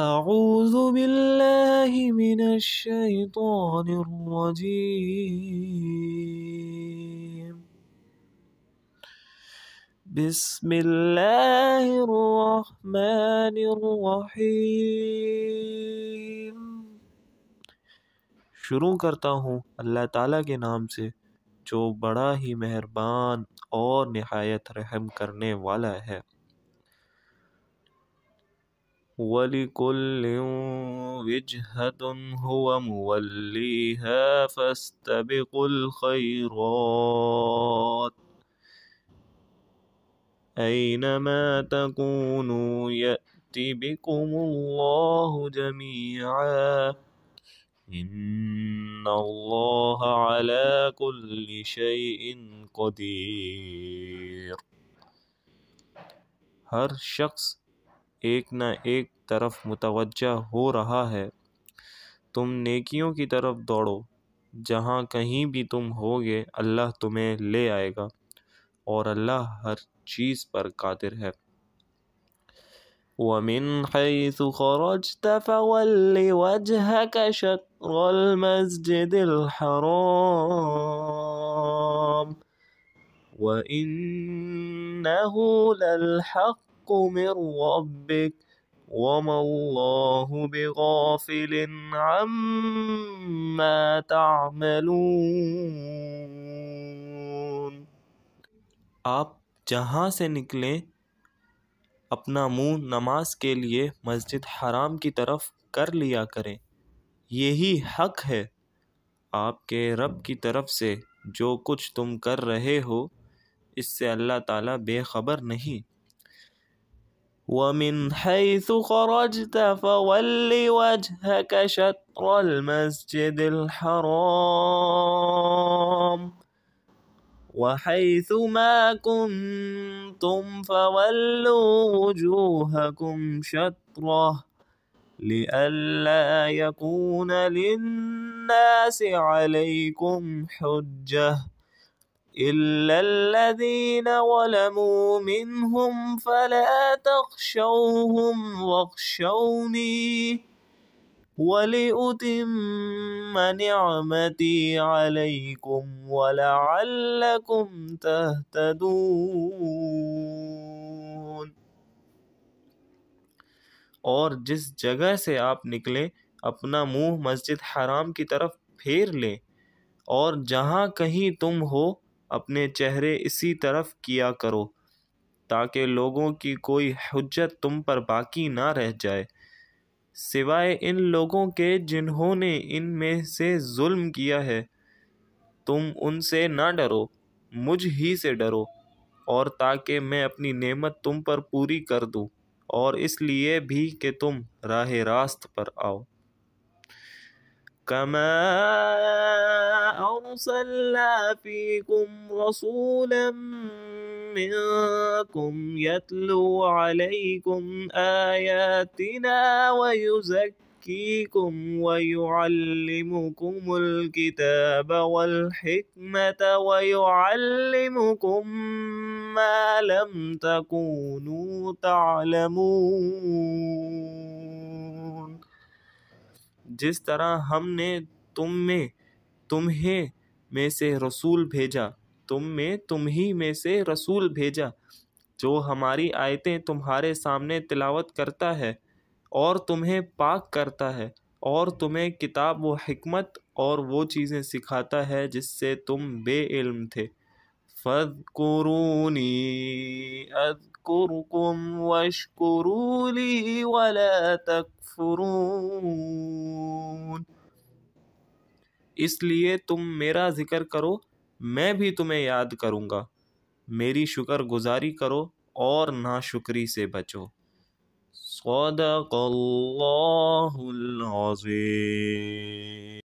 اعوذ باللہ من الشیطان الرجیم بسم اللہ الرحمن الرحیم شروع کرتا ہوں اللہ تعالیٰ کے نام سے جو بڑا ہی مہربان اور نہایت رحم کرنے والا ہے ولكل وجهة هو موليها فاستبقوا الخيرات أينما تكونوا يأت بكم الله جميعا إن الله على كل شيء قدير هر شخص ایک نہ ایک طرف متوجہ ہو رہا ہے تم نیکیوں کی طرف دوڑو جہاں کہیں بھی تم ہوگے اللہ تمہیں لے آئے گا اور اللہ ہر چیز پر قادر ہے وَمِنْ حَيْثُ خَرَجْتَ فَوَلِّ وَجْهَكَ شَطْرَ الْمَسْجِدِ الْحَرَامِ وَإِنَّهُ لَلْحَقْ ربك وما الله بغافل عما تعملون آپ جہاں سے نکلیں اپنا منہ نماز کے لیے مسجد حرام کی طرف کر لیا کریں یہی حق ہے آپ کے رب کی طرف سے جو کچھ تم کر رہے ہو اس سے اللہ تعالیٰ بے خبر نہیں ومن حيث خرجت فول وجهك شطر المسجد الحرام وحيث ما كنتم فولوا وجوهكم شطره لئلا يكون للناس عليكم حجه إلا الذين ظلموا منهم فلا تخشوهم واخشوني ولأتم نعمتي عليكم ولعلكم تهتدون اور جس جگہ سے آپ निकले اپنا मुंह مسجد حرام کی طرف پھیر लें اور جہاں کہیں تم ہو اپنے چہرے اسی طرف کیا کرو تاکہ لوگوں کی کوئی حجت تم پر باقی نہ رہ جائے سوائے ان لوگوں کے جنہوں نے ان میں سے ظلم کیا ہے تم ان سے نہ ڈرو مجھ ہی سے ڈرو اور تاکہ میں اپنی نعمت تم پر پوری کر دوں اور اس لیے بھی کہ تم راہ راست پر آؤ كما أرسلنا فيكم رسولا منكم يتلو عليكم آياتنا ويزكيكم ويعلمكم الكتاب والحكمة ويعلمكم ما لم تكونوا تعلمون جس طرح ہم نے تم میں تمہیں میں سے رسول بھیجا تم میں تم ہی میں سے رسول بھیجا جو ہماری آیتیں تمہارے سامنے تلاوت کرتا ہے اور تمہیں پاک کرتا ہے اور تمہیں کتاب و حکمت اور وہ چیزیں سکھاتا ہے جس سے تم بے علم تھے وَلَا قرونی اس لیے تم میرا ذکر کرو میں بھی تمہیں یاد کروں گا میری شکر گزاری کرو اور نہ شکری سے بچو صدق اللہ العظیم